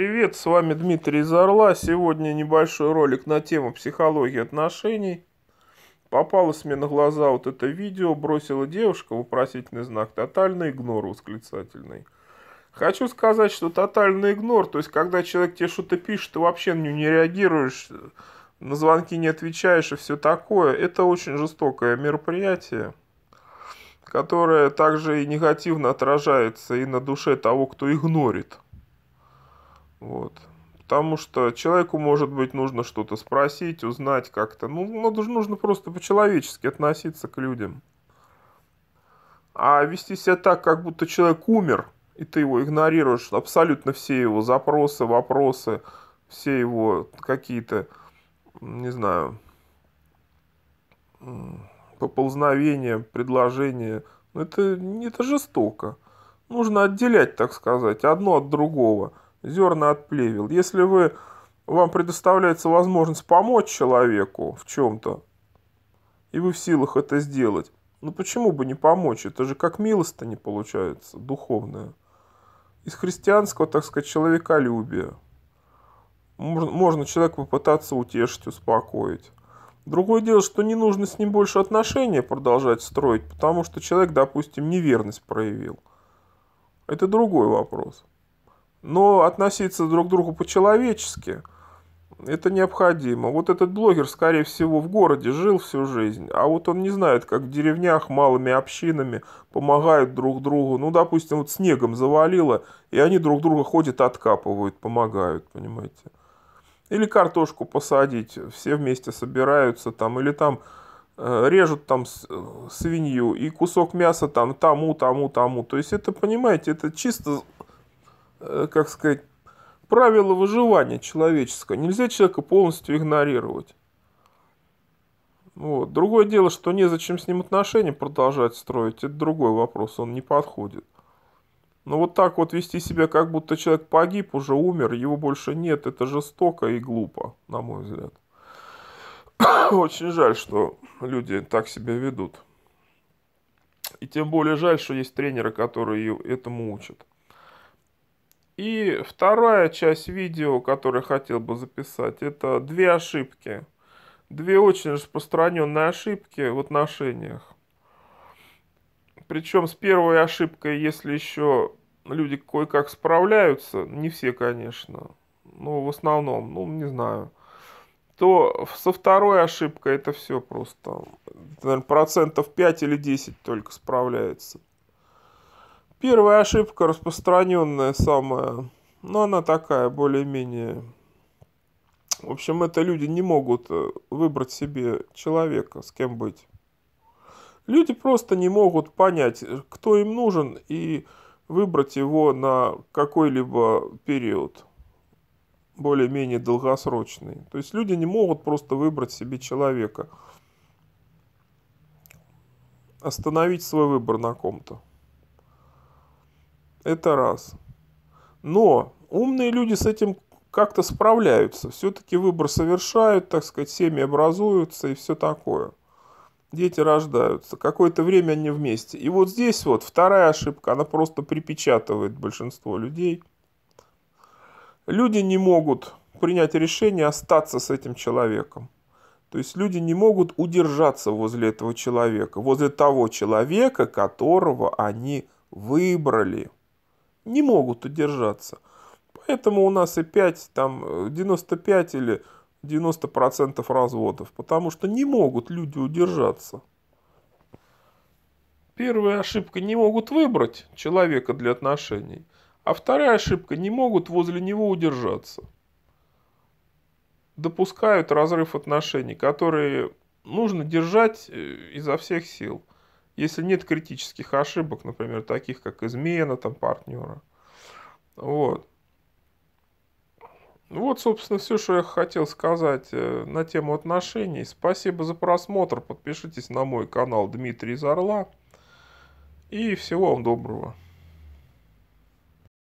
привет! С вами Дмитрий из Орла. Сегодня небольшой ролик на тему психологии отношений. Попалось мне на глаза вот это видео, бросила девушка, вопросительный знак, тотальный игнор восклицательный. Хочу сказать, что тотальный игнор, то есть когда человек тебе что-то пишет, ты вообще на него не реагируешь, на звонки не отвечаешь и все такое, это очень жестокое мероприятие которое также и негативно отражается и на душе того, кто игнорит. Вот. Потому что человеку, может быть, нужно что-то спросить, узнать как-то. Ну, надо же нужно просто по-человечески относиться к людям. А вести себя так, как будто человек умер, и ты его игнорируешь, абсолютно все его запросы, вопросы, все его какие-то, не знаю, поползновения, предложения. Ну, это, это жестоко. Нужно отделять, так сказать, одно от другого – зерна от плевел. Если вы, вам предоставляется возможность помочь человеку в чем-то, и вы в силах это сделать, ну почему бы не помочь? Это же как милость-то не получается, духовная. Из христианского, так сказать, человеколюбия. Можно, можно человека попытаться утешить, успокоить. Другое дело, что не нужно с ним больше отношения продолжать строить, потому что человек, допустим, неверность проявил. Это другой вопрос. Но относиться друг к другу по-человечески – это необходимо. Вот этот блогер, скорее всего, в городе жил всю жизнь, а вот он не знает, как в деревнях малыми общинами помогают друг другу. Ну, допустим, вот снегом завалило, и они друг друга ходят, откапывают, помогают, понимаете. Или картошку посадить, все вместе собираются там, или там э, режут там э, свинью, и кусок мяса там тому, тому, тому. То есть это, понимаете, это чисто Э, как сказать, правила выживания человеческого. Нельзя человека полностью игнорировать. Вот. Другое дело, что незачем с ним отношения продолжать строить, это другой вопрос, он не подходит. Но вот так вот вести себя, как будто человек погиб, уже умер, его больше нет, это жестоко и глупо, на мой взгляд. Очень жаль, что люди так себя ведут. И тем более жаль, что есть тренеры, которые этому учат. И вторая часть видео, которую хотел бы записать, это две ошибки. Две очень распространенные ошибки в отношениях. Причем с первой ошибкой, если еще люди кое-как справляются, не все, конечно, но в основном, ну, не знаю, то со второй ошибкой это все просто, наверное, процентов 5 или 10 только справляется. Первая ошибка распространенная самая, но она такая более-менее. В общем, это люди не могут э, выбрать себе человека, с кем быть. Люди просто не могут понять, кто им нужен, и выбрать его на какой-либо период, более-менее долгосрочный. То есть люди не могут просто выбрать себе человека, остановить свой выбор на ком-то. Это раз. Но умные люди с этим как-то справляются. Все-таки выбор совершают, так сказать, семьи образуются и все такое. Дети рождаются. Какое-то время они вместе. И вот здесь вот вторая ошибка, она просто припечатывает большинство людей. Люди не могут принять решение остаться с этим человеком. То есть люди не могут удержаться возле этого человека, возле того человека, которого они выбрали не могут удержаться. Поэтому у нас и 5, там 95 э, или 90% разводов, потому что не могут люди удержаться. Первая ошибка – не могут выбрать человека для отношений, а вторая ошибка – не могут возле него удержаться. Допускают разрыв отношений, которые нужно держать э, изо всех сил если нет критических ошибок, например, таких как измена там, партнера. Вот. Ну вот, собственно, все, что я хотел сказать э, на тему отношений. Спасибо за просмотр. Подпишитесь на мой канал Дмитрий Зарла. И всего вам доброго.